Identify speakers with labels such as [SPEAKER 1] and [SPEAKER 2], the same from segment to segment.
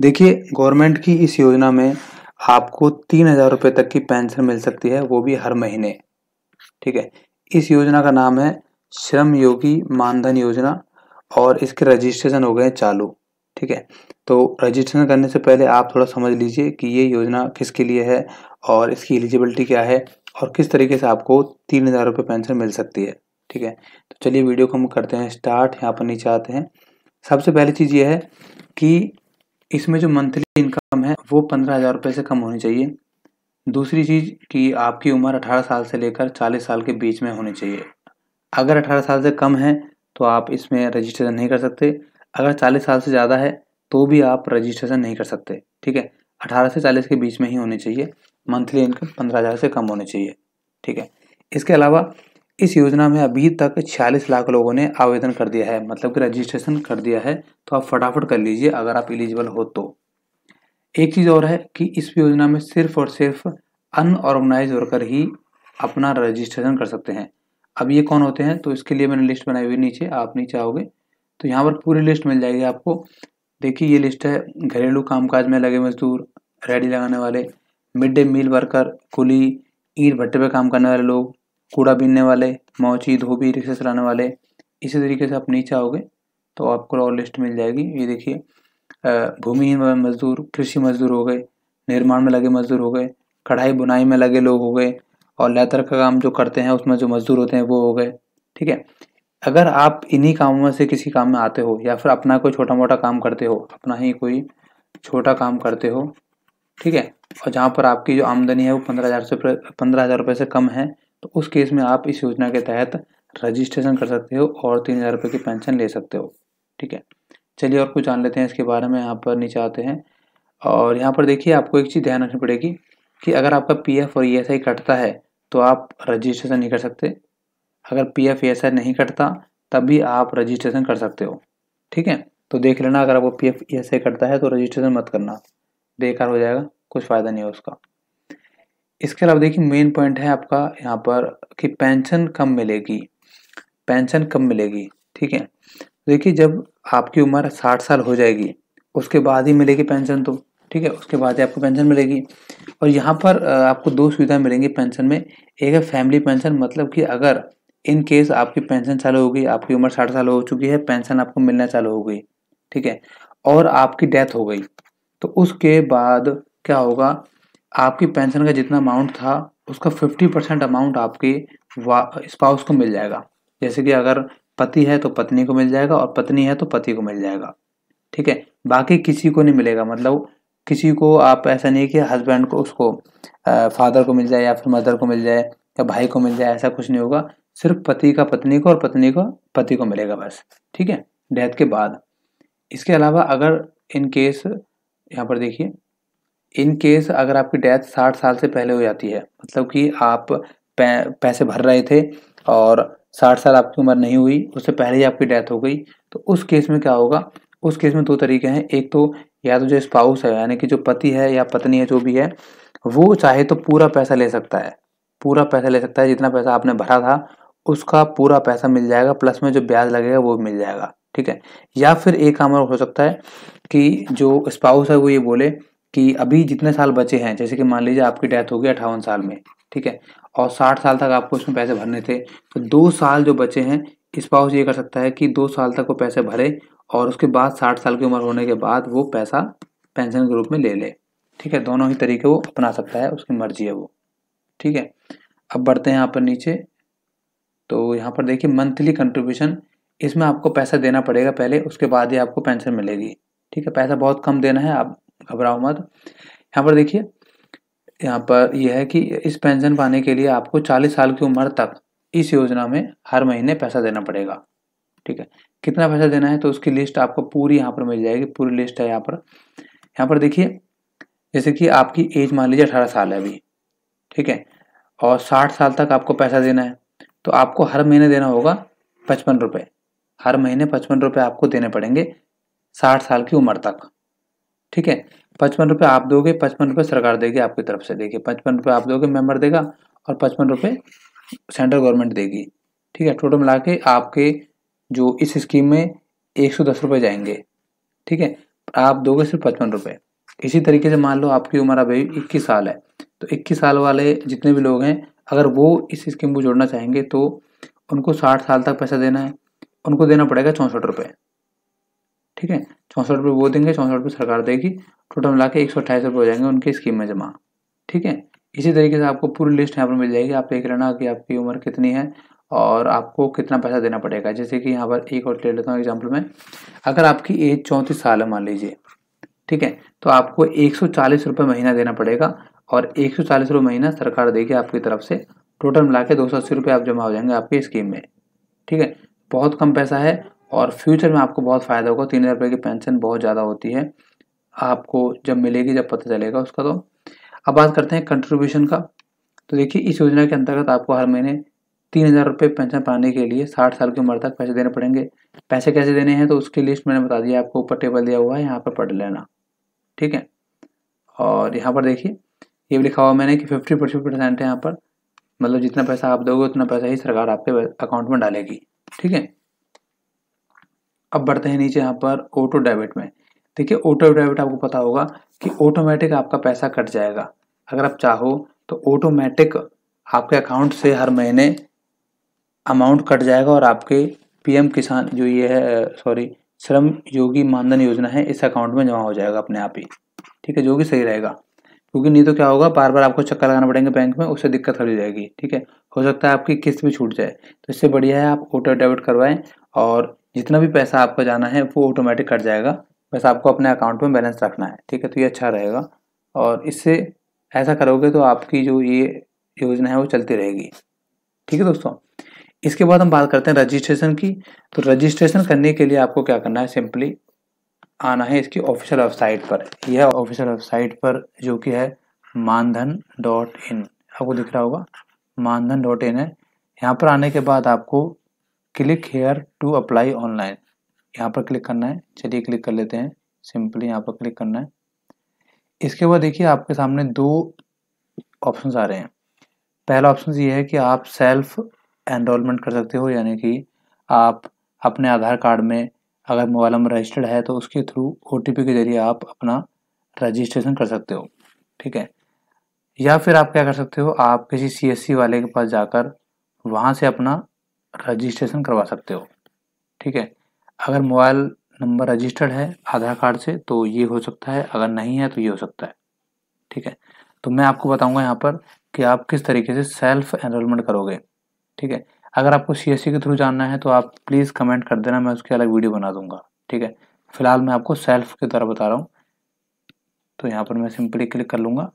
[SPEAKER 1] देखिए गवर्नमेंट की इस योजना में आपको तीन हजार रुपये तक की पेंशन मिल सकती है वो भी हर महीने ठीक है इस योजना का नाम है श्रम योगी मानधन योजना और इसके रजिस्ट्रेशन हो गए चालू ठीक है तो रजिस्ट्रेशन करने से पहले आप थोड़ा समझ लीजिए कि ये योजना किसके लिए है और इसकी एलिजिबिलिटी क्या है और किस तरीके से आपको तीन हज़ार रुपये पेंशन मिल सकती है ठीक है तो चलिए वीडियो को हम करते हैं स्टार्ट यहाँ पर नीचे आते हैं सबसे पहली चीज़ ये है कि इसमें जो मंथली इनकम है वो पंद्रह हज़ार रुपये से कम होनी चाहिए दूसरी चीज़ कि आपकी उम्र अठारह साल से लेकर चालीस साल के बीच में होनी चाहिए अगर अठारह साल से कम है तो आप इसमें रजिस्ट्रेशन नहीं कर सकते अगर चालीस साल से ज़्यादा है तो भी आप रजिस्ट्रेशन नहीं कर सकते ठीक है अठारह से चालीस के बीच में ही होनी चाहिए मंथली इनकम पंद्रह हज़ार से कम होनी चाहिए ठीक है इसके अलावा इस योजना में अभी तक छियालीस लाख लोगों ने आवेदन कर दिया है मतलब कि रजिस्ट्रेशन कर दिया है तो आप फटाफट कर लीजिए अगर आप एलिजिबल हो तो एक चीज़ और है कि इस योजना में सिर्फ और सिर्फ अनऑर्गेनाइज वर्कर ही अपना रजिस्ट्रेशन कर सकते हैं अब ये कौन होते हैं तो इसके लिए मैंने लिस्ट बनाई हुई नीचे आप नीचे आओगे तो यहाँ पर पूरी लिस्ट मिल जाएगी आपको देखिए ये लिस्ट है घरेलू कामकाज में लगे मजदूर रेडी लगाने वाले मिड डे मील वर्कर कुली ईट भट्टे पर काम करने वाले लोग कूड़ा बीनने वाले मोची धोबी रिक्शा चलाने वाले इसी तरीके से आप नीचे आओगे तो आपको और लिस्ट मिल जाएगी ये देखिए भूमिहीन मजदूर कृषि मजदूर हो गए निर्माण में लगे मजदूर हो गए कढ़ाई बुनाई में लगे लोग हो गए और लेतर का काम जो करते हैं उसमें जो मजदूर होते हैं वो हो गए ठीक है अगर आप इन्हीं कामों में से किसी काम में आते हो या फिर अपना कोई छोटा मोटा काम करते हो अपना ही कोई छोटा काम करते हो ठीक है और जहाँ पर आपकी जो आमदनी है वो पंद्रह हज़ार से पंद्रह हज़ार रुपये से कम है तो उस केस में आप इस योजना के तहत रजिस्ट्रेशन कर सकते हो और तीन हज़ार रुपये की पेंशन ले सकते हो ठीक है चलिए और कुछ जान लेते हैं इसके बारे में यहाँ पर नीचे आते हैं और यहाँ पर देखिए आपको एक चीज़ ध्यान रखनी पड़ेगी कि अगर आपका पी और ई e कटता है तो आप रजिस्ट्रेशन नहीं कर सकते अगर पी एफ e नहीं कटता तब भी आप रजिस्ट्रेशन कर सकते हो ठीक है तो देख लेना अगर आपको पीएफ ईएसआई e कटता है तो रजिस्ट्रेशन मत करना बेकार हो जाएगा कुछ फ़ायदा नहीं है उसका इसके अलावा देखिए मेन पॉइंट है आपका यहाँ पर कि पेंशन कम मिलेगी पेंशन कम मिलेगी ठीक है देखिए जब आपकी उम्र साठ साल हो जाएगी उसके बाद ही मिलेगी पेंशन तो ठीक है उसके बाद ही आपको पेंशन मिलेगी और यहाँ पर आपको दो सुविधा मिलेंगी पेंशन में एक है फैमिली पेंशन मतलब कि अगर इन केस आपकी पेंशन चालू होगी आपकी उम्र साठ साल हो चुकी है पेंशन आपको मिलना चालू हो गई ठीक है और आपकी डेथ हो गई तो उसके बाद क्या होगा आपकी पेंशन का जितना अमाउंट था उसका फिफ्टी परसेंट अमाउंट आपके स्पाउस को मिल जाएगा जैसे कि अगर पति है तो पत्नी को मिल जाएगा और पत्नी है तो पति को मिल जाएगा ठीक है बाकी किसी को नहीं मिलेगा मतलब किसी को आप ऐसा नहीं कि हस्बैंड को उसको आ, फादर को मिल जाए या फिर मदर को मिल जाए या भाई को मिल जाए ऐसा कुछ नहीं होगा सिर्फ पति का पत्नी को और पत्नी को पति को मिलेगा बस ठीक है डेथ के बाद इसके अलावा अगर इन केस यहाँ पर देखिए इन केस अगर आपकी डेथ साठ साल से पहले हो जाती है मतलब कि आप पैसे भर रहे थे और साठ साल आपकी उम्र नहीं हुई उससे पहले ही आपकी डेथ हो गई तो उस केस में क्या होगा उस केस में दो तरीके हैं एक तो या तो जो स्पाउस है यानी कि जो पति है या पत्नी है जो भी है वो चाहे तो पूरा पैसा ले सकता है पूरा पैसा ले सकता है जितना पैसा आपने भरा था उसका पूरा पैसा मिल जाएगा प्लस में जो ब्याज लगेगा वो मिल जाएगा ठीक है या फिर एक काम और हो सकता है कि जो स्पाउस है वो ये बोले कि अभी जितने साल बचे हैं जैसे कि मान लीजिए आपकी डेथ होगी अठावन अट्ठावन साल में ठीक है और साठ साल तक आपको उसमें पैसे भरने थे तो दो साल जो बचे हैं स्पाउस ये कर सकता है कि दो साल तक वो पैसे भरे और उसके बाद साठ साल की उम्र होने के बाद वो पैसा पेंशन के रूप में ले ले ठीक है दोनों ही तरीके वो अपना सकता है उसकी मर्जी है वो ठीक है अब बढ़ते हैं यहाँ पर नीचे तो यहाँ पर देखिए मंथली कंट्रीब्यूशन इसमें आपको पैसा देना पड़ेगा पहले उसके बाद ही आपको पेंशन मिलेगी ठीक है पैसा बहुत कम देना है आप घबराओ मत यहाँ पर देखिए यहाँ पर यह है कि इस पेंशन पाने के लिए आपको 40 साल की उम्र तक इस योजना में हर महीने पैसा देना पड़ेगा ठीक है कितना पैसा देना है तो उसकी लिस्ट आपको पूरी यहाँ पर मिल जाएगी पूरी लिस्ट है यहाँ पर यहाँ पर देखिए जैसे कि आपकी एज मान लीजिए अठारह साल है अभी ठीक है और साठ साल तक आपको पैसा देना है तो आपको हर महीने देना होगा पचपन रुपये हर महीने पचपन रुपये आपको देने पड़ेंगे साठ साल की उम्र तक ठीक है पचपन रुपये आप दोगे पचपन रुपये सरकार देगी आपकी तरफ से देखिए पचपन रुपये आप दोगे मेंबर देगा और पचपन रुपये सेंट्रल गवर्नमेंट देगी ठीक है टोटल मिला के आपके जो इस स्कीम में एक सौ दस रुपये जाएंगे ठीक है आप दोगे सिर्फ पचपन रुपये इसी तरीके से मान लो आपकी उम्र अभी इक्कीस साल है तो इक्कीस साल वाले जितने भी लोग हैं अगर वो इस स्कीम को जोड़ना चाहेंगे तो उनको साठ साल तक पैसा देना है उनको देना पड़ेगा चौंसठ रुपये ठीक है चौंसठ रुपये वो देंगे चौंसठ रुपये सरकार देगी टोटल मिला के एक सौ अट्ठाईस रुपये हो जाएंगे उनकी स्कीम में जमा ठीक है इसी तरीके से आपको पूरी लिस्ट यहाँ पर मिल जाएगी आप देख लेना कि आपकी उम्र कितनी है और आपको कितना पैसा देना पड़ेगा जैसे कि यहाँ पर एक और ले लेता हूँ एग्जाम्पल में अगर आपकी एज चौंतीस साल है मान लीजिए ठीक है तो आपको एक सौ चालीस रुपये महीना देना पड़ेगा और एक सौ चालीस रुपये महीना सरकार देगी आपकी तरफ से टोटल मिला के दो सौ अस्सी रुपये आप जमा हो जाएंगे आपकी स्कीम में ठीक है बहुत कम पैसा है और फ्यूचर में आपको बहुत फ़ायदा होगा तीन हज़ार रुपये की पेंशन बहुत ज़्यादा होती है आपको जब मिलेगी जब पता चलेगा उसका तो अब बात करते हैं कंट्रीब्यूशन का तो देखिए इस योजना के अंतर्गत आपको हर महीने तीन हज़ार रुपये पेंशन पाने के लिए साठ साल की उम्र तक पैसे देने पड़ेंगे पैसे कैसे देने हैं तो उसकी लिस्ट मैंने बता दिया आपको ऊपर टेबल दिया हुआ है यहाँ पर पढ़ लेना ठीक है और यहाँ पर देखिए ये भी लिखा हुआ मैंने कि फिफ्टी परसेंट है यहाँ पर मतलब जितना पैसा आप दोगे उतना पैसा ही सरकार आपके अकाउंट में डालेगी ठीक है अब बढ़ते हैं नीचे यहाँ पर ऑटो डेबिट में देखिए ऑटो डेबिट आपको पता होगा कि ऑटोमेटिक आपका पैसा कट जाएगा अगर आप चाहो तो ऑटोमेटिक आपके अकाउंट से हर महीने अमाउंट कट जाएगा और आपके पीएम किसान जो ये है सॉरी श्रम योगी मानधन योजना है इस अकाउंट में जमा हो जाएगा अपने आप ही ठीक है जो कि सही रहेगा क्योंकि नहीं तो क्या होगा बार बार आपको चक्कर लगाना पड़ेंगे बैंक में उससे दिक्कत हो जाएगी ठीक है हो सकता है आपकी किस्त भी छूट जाए तो इससे बढ़िया है आप ऑटो डेबिट करवाएं और जितना भी पैसा आपका जाना है वो ऑटोमेटिक कट जाएगा बस आपको अपने अकाउंट में बैलेंस रखना है ठीक है तो ये अच्छा रहेगा और इससे ऐसा करोगे तो आपकी जो ये योजना है वो चलती रहेगी ठीक है दोस्तों इसके बाद हम बात करते हैं रजिस्ट्रेशन की तो रजिस्ट्रेशन करने के लिए आपको क्या करना है सिंपली आना है इसकी ऑफिशियल वेबसाइट पर यह ऑफिशियल वेबसाइट पर जो कि है मानधन डॉट इन आपको दिख रहा होगा मानधन डॉट इन है यहाँ पर आने के बाद आपको click here to apply online यहाँ पर क्लिक करना है चलिए क्लिक कर लेते हैं सिंपली यहाँ पर क्लिक करना है इसके बाद देखिए आपके सामने दो ऑप्शन आ रहे हैं पहला ऑप्शन ये है कि आप सेल्फ एनरोलमेंट कर सकते हो यानी कि आप अपने आधार कार्ड में अगर मोबाइल नंबर रजिस्टर्ड है तो उसके थ्रू ओ के जरिए आप अपना रजिस्ट्रेशन कर सकते हो ठीक है या फिर आप क्या कर सकते हो आप किसी सी e वाले के पास जाकर वहाँ से अपना रजिस्ट्रेशन करवा सकते हो ठीक है अगर मोबाइल नंबर रजिस्टर्ड है आधार कार्ड से तो ये हो सकता है अगर नहीं है तो ये हो सकता है ठीक है तो मैं आपको बताऊंगा यहाँ पर कि आप किस तरीके से सेल्फ एनरोलमेंट करोगे ठीक है अगर आपको सी e के थ्रू जानना है तो आप प्लीज़ कमेंट कर देना मैं उसकी अलग वीडियो बना दूंगा ठीक है फ़िलहाल मैं आपको सेल्फ के द्वारा बता रहा हूँ तो यहाँ पर मैं सिंपली क्लिक कर लूँगा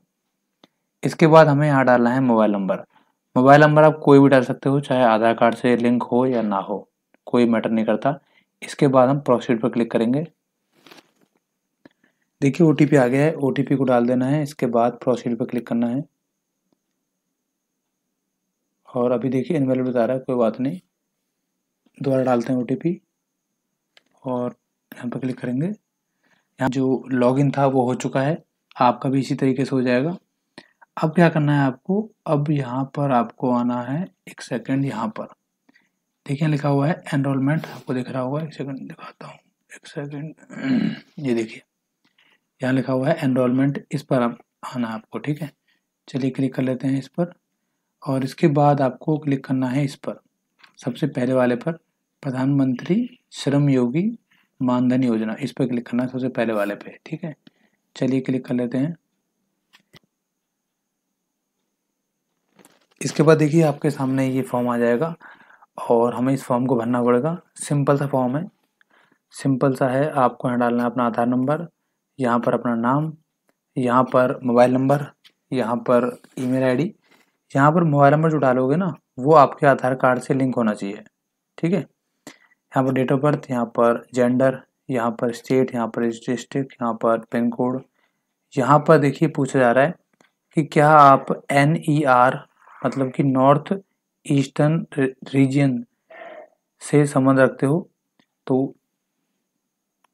[SPEAKER 1] इसके बाद हमें यहाँ डालना है मोबाइल नंबर मोबाइल नंबर आप कोई भी डाल सकते हो चाहे आधार कार्ड से लिंक हो या ना हो कोई मैटर नहीं करता इसके बाद हम प्रोसीड पर क्लिक करेंगे देखिए ओ आ गया है ओ को डाल देना है इसके बाद प्रोसीड पर क्लिक करना है और अभी देखिए इनवेलिड बता रहा है कोई बात नहीं दोबारा डालते हैं ओ और यहाँ पर क्लिक करेंगे यहाँ जो लॉगिन था वो हो चुका है आपका भी इसी तरीके से हो जाएगा अब क्या करना है आपको अब यहाँ पर आपको आना है एक सेकंड यहाँ पर देखिए लिखा हुआ है एनरोलमेंट आपको दिख रहा होगा एक सेकंड दिखाता हूँ एक सेकंड ये देखिए यहाँ लिखा हुआ है एनरोलमेंट इस पर आप आना है आपको ठीक है चलिए क्लिक कर लेते हैं इस पर और इसके बाद आपको क्लिक करना है इस पर सबसे पहले वाले पर प्रधानमंत्री श्रम योगी मानधन योजना इस पर क्लिक करना है सबसे पहले वाले पे ठीक है चलिए क्लिक कर लेते हैं इसके बाद देखिए आपके सामने ये फॉर्म आ जाएगा और हमें इस फॉर्म को भरना पड़ेगा सिंपल सा फॉर्म है सिंपल सा है आपको यहाँ डालना है अपना आधार नंबर यहाँ पर अपना नाम यहाँ पर मोबाइल नंबर यहाँ पर ईमेल आईडी यहाँ पर मोबाइल नंबर जो डालोगे ना वो आपके आधार कार्ड से लिंक होना चाहिए ठीक है यहाँ पर डेट ऑफ बर्थ यहाँ पर जेंडर यहाँ पर स्टेट यहाँ पर डिस्ट्रिक्ट यहाँ पर पिन कोड यहाँ पर देखिए पूछा जा रहा है कि क्या आप एन ई आर मतलब कि नॉर्थ ईस्टर्न रीजन से संबंध रखते हो तो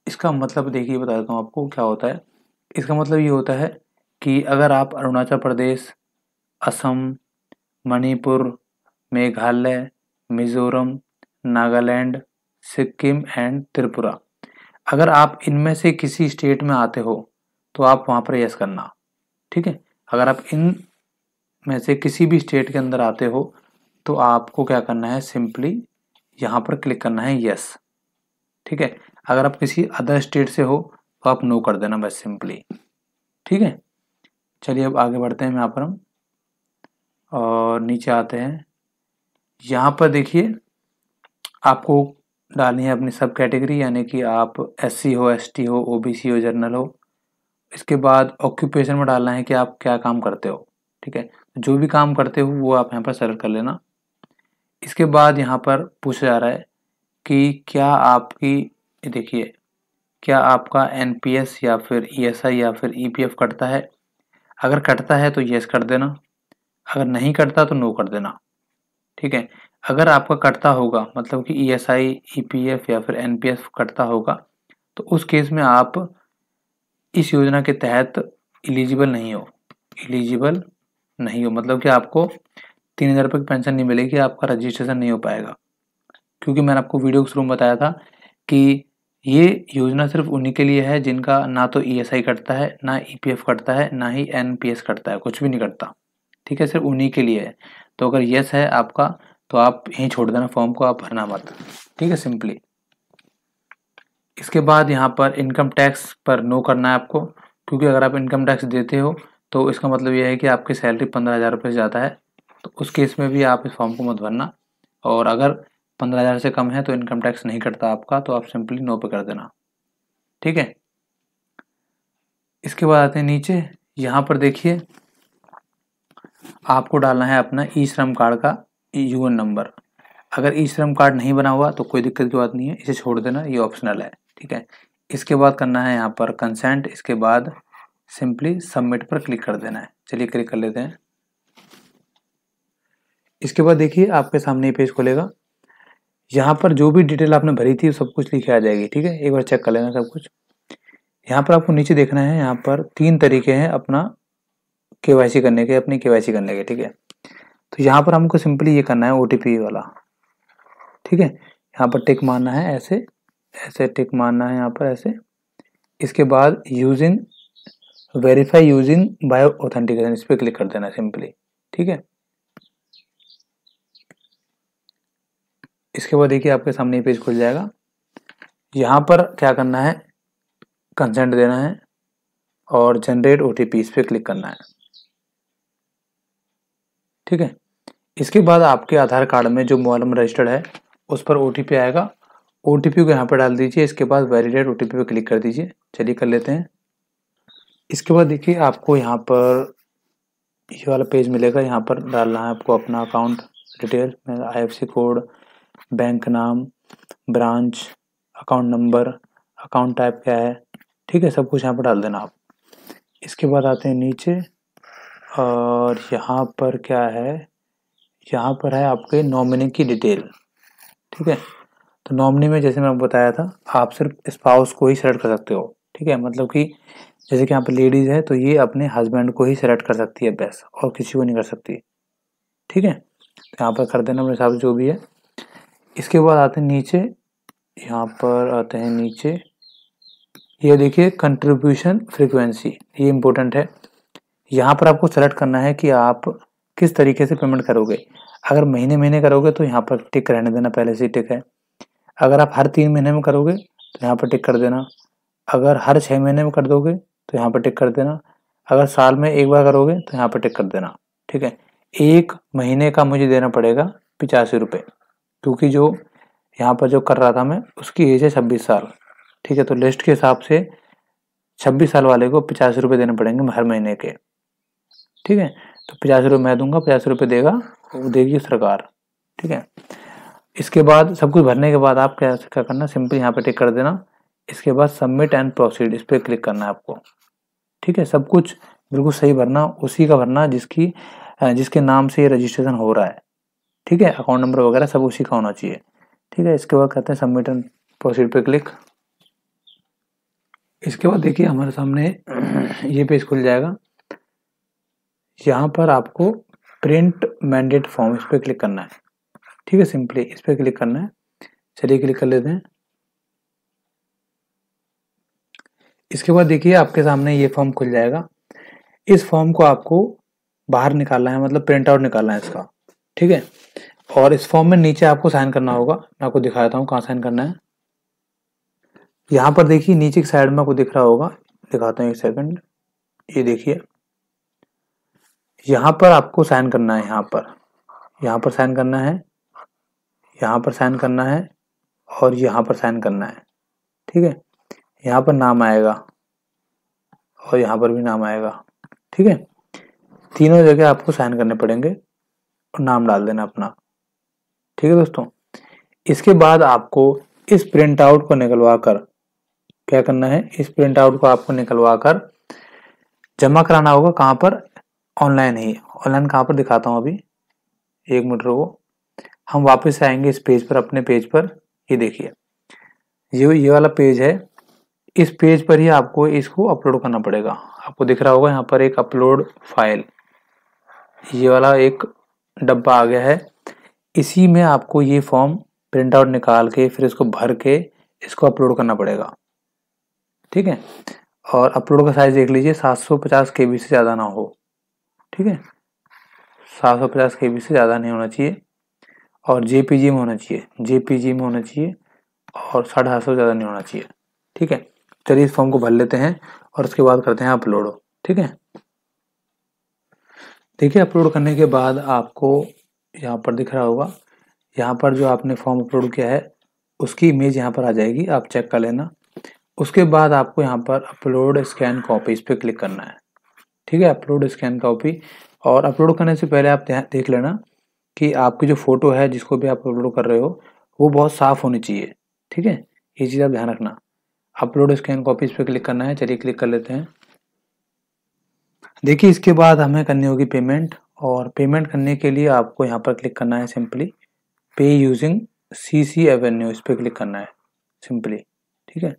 [SPEAKER 1] इसका मतलब देखिए बता देता हूँ आपको क्या होता है इसका मतलब ये होता है कि अगर आप अरुणाचल प्रदेश असम मणिपुर मेघालय मिजोरम नागालैंड सिक्किम एंड त्रिपुरा अगर आप इनमें से किसी स्टेट में आते हो तो आप वहाँ पर यस करना ठीक है अगर आप इन में से किसी भी स्टेट के अंदर आते हो तो आपको क्या करना है सिंपली यहाँ पर क्लिक करना है यस ठीक है अगर आप किसी अदर स्टेट से हो तो आप नो कर देना बस सिंपली ठीक है चलिए अब आगे बढ़ते हैं यहाँ पर हम और नीचे आते हैं यहाँ पर देखिए आपको डालनी है अपनी सब कैटेगरी यानी कि आप एस हो एस हो ओ हो जर्नल हो इसके बाद ऑक्यूपेशन में डालना है कि आप क्या काम करते हो ठीक है जो भी काम करते हो वो आप यहाँ पर सेलेक्ट कर लेना इसके बाद यहाँ पर पूछा जा रहा है कि क्या आपकी देखिए क्या आपका एन या फिर ई e या फिर ई e कटता है अगर कटता है तो यस कर देना अगर नहीं कटता तो नो कर देना ठीक है अगर आपका कटता होगा मतलब कि E S I E P F या फिर एन पी एफ कटता होगा तो उस केस में आप इस योजना के तहत एलिजिबल नहीं हो एलिजिबल नहीं हो मतलब कि आपको तीन हज़ार रुपये की पेंशन नहीं मिलेगी आपका रजिस्ट्रेशन नहीं हो पाएगा क्योंकि मैंने आपको वीडियो के शुरू में बताया था कि ये योजना सिर्फ उन्हीं के लिए है जिनका ना तो ईएसआई e कटता है ना ईपीएफ e कटता है ना ही एनपीएस कटता है कुछ भी नहीं कटता ठीक है सिर्फ उन्हीं के लिए है तो अगर यस है आपका तो आप यहीं छोड़ देना फॉर्म को आप भरना मत ठीक है सिंपली इसके बाद यहाँ पर इनकम टैक्स पर नो करना है आपको क्योंकि अगर आप इनकम टैक्स देते हो तो इसका मतलब यह है कि आपकी सैलरी पंद्रह हज़ार रुपये से ज़्यादा है तो उस केस में भी आप इस फॉर्म को मत भरना और अगर पंद्रह हज़ार से कम है तो इनकम टैक्स नहीं कटता आपका तो आप सिंपली नो पे कर देना ठीक है इसके बाद आते हैं नीचे यहाँ पर देखिए आपको डालना है अपना ई श्रम कार्ड का यू नंबर अगर ई श्रम कार्ड नहीं बना हुआ तो कोई दिक्कत की बात नहीं है इसे छोड़ देना ये ऑप्शनल है ठीक है इसके बाद करना है यहाँ पर कंसेंट इसके बाद सिंपली सबमिट पर क्लिक कर देना है चलिए क्लिक कर लेते हैं इसके बाद देखिए आपके सामने ये पेज खोलेगा यहाँ पर जो भी डिटेल आपने भरी थी सब कुछ लिखे आ जाएगी ठीक है एक बार चेक कर लेना सब कुछ यहाँ पर आपको नीचे देखना है यहाँ पर तीन तरीके हैं अपना के करने के अपनी के करने के ठीक है तो यहाँ पर हमको सिंपली ये करना है ओ वाला ठीक है यहाँ पर टिक मारना है ऐसे ऐसे टिक मारना है यहाँ पर ऐसे इसके बाद using verify using bio authentication इस पर क्लिक कर देना सिंपली ठीक है इसके बाद देखिए आपके सामने पेज खुल जाएगा यहाँ पर क्या करना है कंसेंट देना है और जनरेट ओ टी पी इस पर क्लिक करना है ठीक है इसके बाद आपके आधार कार्ड में जो मोबाइल नंबर रजिस्टर्ड है उस पर ओ टी पी आएगा ओ टी पी को यहाँ पर डाल दीजिए इसके बाद वैलिडेट ओ टी पी पर क्लिक कर दीजिए चलिए कर लेते हैं इसके बाद देखिए आपको यहाँ पर ये वाला पेज मिलेगा यहाँ पर डालना है आपको अपना account detail C code bank नाम branch account number account type क्या है ठीक है सब कुछ यहाँ पर डाल देना आप इसके बाद आते हैं नीचे और यहाँ पर क्या है यहाँ पर है आपके नॉमिनी की डिटेल ठीक है तो नॉमिनी में जैसे मैं बताया था आप सिर्फ स्पाउस को ही सेलेक्ट कर सकते हो ठीक है मतलब कि जैसे कि यहाँ पर लेडीज़ है तो ये अपने हस्बैंड को ही सेलेक्ट कर सकती है बेस्ट और किसी को नहीं कर सकती ठीक है तो यहाँ पर कर देना अपने हिसाब से जो भी है इसके बाद आते हैं नीचे यहाँ पर आते हैं नीचे ये देखिए कंट्रीब्यूशन फ्रीक्वेंसी ये इम्पोर्टेंट है यहाँ पर आपको सेलेक्ट करना है कि आप किस तरीके से पेमेंट करोगे अगर महीने महीने करोगे तो यहाँ पर टिक रहने देना पहले से टिक है अगर आप हर तीन महीने में करोगे तो यहाँ पर टिक कर देना अगर हर छः महीने में कर दोगे तो यहाँ पर टिक कर देना अगर साल में एक बार करोगे तो यहाँ पर टिक कर देना ठीक है एक महीने का मुझे देना पड़ेगा पिचासी रुपये क्योंकि जो यहाँ पर जो कर रहा था मैं उसकी एज है छब्बीस साल ठीक है तो लिस्ट के हिसाब से छब्बीस साल वाले को पचास रुपये देने पड़ेंगे हर महीने के ठीक है तो पचास रुपये मैं दूंगा पचास रुपये देगा वो देगी सरकार ठीक है इसके बाद सब कुछ भरने के बाद आप क्या क्या करना सिंपल यहाँ पे टिक कर देना इसके बाद सबमिट एंड प्रोसीड इस पर क्लिक करना है आपको ठीक है सब कुछ बिल्कुल सही भरना उसी का भरना जिसकी जिसके नाम से ये रजिस्ट्रेशन हो रहा है ठीक है अकाउंट नंबर वगैरह सब उसी का होना चाहिए ठीक है इसके बाद कहते हैं सबमिट एंड प्रोसीड पे क्लिक इसके बाद देखिए हमारे सामने ये पेज खुल जाएगा यहाँ पर आपको प्रिंट मैंडेट फॉर्म इस पर क्लिक करना है ठीक है सिंपली इस पर क्लिक करना है चलिए क्लिक कर लेते हैं इसके बाद देखिए आपके सामने ये फॉर्म खुल जाएगा इस फॉर्म को आपको बाहर निकालना है मतलब प्रिंट आउट निकालना है इसका ठीक है और इस फॉर्म में नीचे आपको साइन करना होगा मैं आपको दिखाता हूँ कहाँ साइन करना है यहाँ पर देखिए नीचे की साइड में आपको दिख रहा होगा दिखाता हूँ एक सेकंड ये देखिए यहाँ पर आपको साइन करना है यहाँ पर यहाँ पर साइन करना है यहाँ पर साइन करना है और यहाँ पर साइन करना है ठीक है यहाँ पर नाम आएगा और यहाँ पर भी नाम आएगा ठीक है तीनों जगह आपको साइन करने पड़ेंगे और नाम डाल देना अपना ठीक है दोस्तों इसके बाद आपको इस प्रिंट आउट को निकलवा कर क्या करना है इस प्रिंट आउट को आपको निकलवा कर जमा कराना होगा कहाँ पर ऑनलाइन ही ऑनलाइन कहाँ पर दिखाता हूँ अभी एक मिनट रुको हम वापस आएंगे इस पेज पर अपने पेज पर ये देखिए ये ये वाला पेज है इस पेज पर ही आपको इसको अपलोड करना पड़ेगा आपको दिख रहा होगा यहाँ पर एक अपलोड फाइल ये वाला एक डब्बा आ गया है इसी में आपको ये फॉर्म प्रिंट आउट निकाल के फिर इसको भर के इसको अपलोड करना पड़ेगा ठीक है और अपलोड का साइज़ देख लीजिए 750 केबी से ज़्यादा ना हो ठीक है 750 केबी से ज़्यादा नहीं होना चाहिए और जेपीजी में होना चाहिए जेपीजी में होना चाहिए और साढ़े सात सौ ज़्यादा नहीं होना चाहिए ठीक है चलिए इस फॉर्म को भर लेते हैं और उसके बाद करते हैं अपलोड ठीक है देखिए अपलोड करने के बाद आपको यहाँ पर दिख रहा होगा यहाँ पर जो आपने फॉर्म अपलोड किया है उसकी इमेज यहाँ पर आ जाएगी आप चेक कर लेना उसके बाद आपको यहाँ पर अपलोड स्कैन कॉपी इस पर क्लिक करना है ठीक है अपलोड स्कैन कॉपी और अपलोड करने से पहले आप देख लेना कि आपकी जो फ़ोटो है जिसको भी आप अपलोड कर रहे हो वो बहुत साफ़ होनी चाहिए ठीक है ये चीज़ आप ध्यान रखना अपलोड स्कैन कॉपीज पे क्लिक करना है चलिए क्लिक कर लेते हैं देखिए इसके बाद हमें करनी होगी पेमेंट और पेमेंट करने के लिए आपको यहाँ पर क्लिक करना है सिंपली पे यूजिंग सी सी एवेन्यू इस पर क्लिक करना है सिंपली ठीक है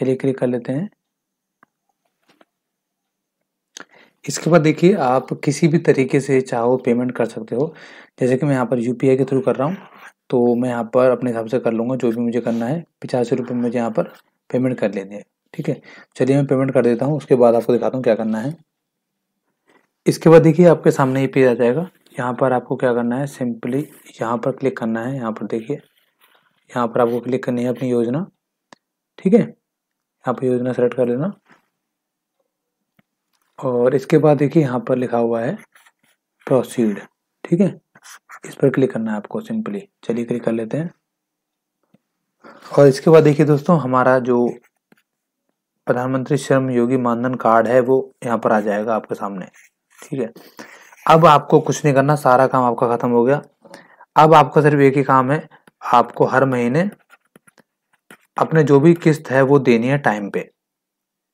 [SPEAKER 1] चलिए क्लिक कर लेते हैं इसके बाद देखिए आप किसी भी तरीके से चाहो पेमेंट कर सकते हो जैसे कि मैं यहाँ पर यू के थ्रू कर रहा हूँ तो मैं यहाँ पर अपने हिसाब से कर लूँगा जो भी मुझे करना है पचास रुपये मुझे यहाँ पर पेमेंट कर लेनी है ठीक है चलिए मैं पेमेंट कर देता हूँ उसके बाद आपको दिखाता हूँ क्या करना है इसके बाद देखिए आपके सामने ये पेज आ जाएगा यहाँ पर आपको क्या करना है सिंपली यहाँ पर क्लिक करना है यहाँ पर देखिए यहाँ पर आपको क्लिक करनी है अपनी योजना ठीक है यहाँ पर योजना सेलेक्ट कर लेना और इसके बाद देखिए यहाँ पर लिखा हुआ है प्रोसीड ठीक है इस पर क्लिक करना है आपको सिंपली चलिए क्लिक कर लेते हैं और इसके बाद देखिए दोस्तों हमारा जो प्रधानमंत्री श्रम योगी मानधन कार्ड है वो यहाँ पर आ जाएगा आपके सामने ठीक है अब आपको कुछ नहीं करना सारा काम आपका खत्म हो गया अब आपका सिर्फ एक ही काम है आपको हर महीने अपने जो भी किस्त है वो देनी है टाइम पे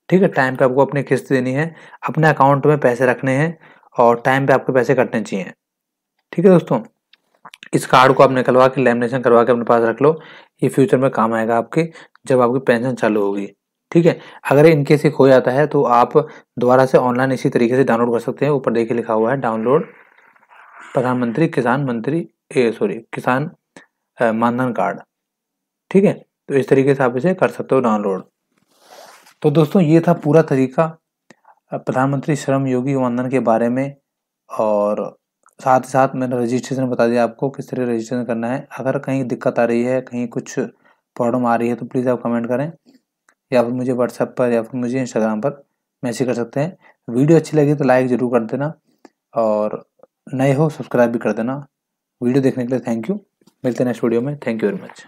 [SPEAKER 1] ठीक है टाइम पे आपको अपनी किस्त देनी है अपने अकाउंट में पैसे रखने हैं और टाइम पे आपको पैसे कटने चाहिए ठीक है दोस्तों इस कार्ड को आप निकलवा के लेमिनेशन करवा के अपने पास रख लो ये फ्यूचर में काम आएगा आपके जब आपकी पेंशन चालू होगी ठीक है अगर इनके से खो जाता है तो आप दोबारा से ऑनलाइन इसी तरीके से डाउनलोड कर सकते हैं ऊपर देखिए लिखा हुआ है डाउनलोड प्रधानमंत्री किसान मंत्री सॉरी किसान मानधन कार्ड ठीक है तो इस तरीके से आप इसे कर सकते हो डाउनलोड तो दोस्तों ये था पूरा तरीका प्रधानमंत्री श्रम योगी मानधन के बारे में और साथ ही साथ मैंने रजिस्ट्रेशन बता दिया आपको किस तरह रजिस्ट्रेशन करना है अगर कहीं दिक्कत आ रही है कहीं कुछ प्रॉब्लम आ रही है तो प्लीज़ आप कमेंट करें या फिर मुझे व्हाट्सएप पर या फिर मुझे इंस्टाग्राम पर मैसेज कर सकते हैं वीडियो अच्छी लगी तो लाइक ज़रूर कर देना और नए हो सब्सक्राइब भी कर देना वीडियो देखने के लिए थैंक यू मिलते हैं नेक्स्ट वीडियो में थैंक यू वेरी मच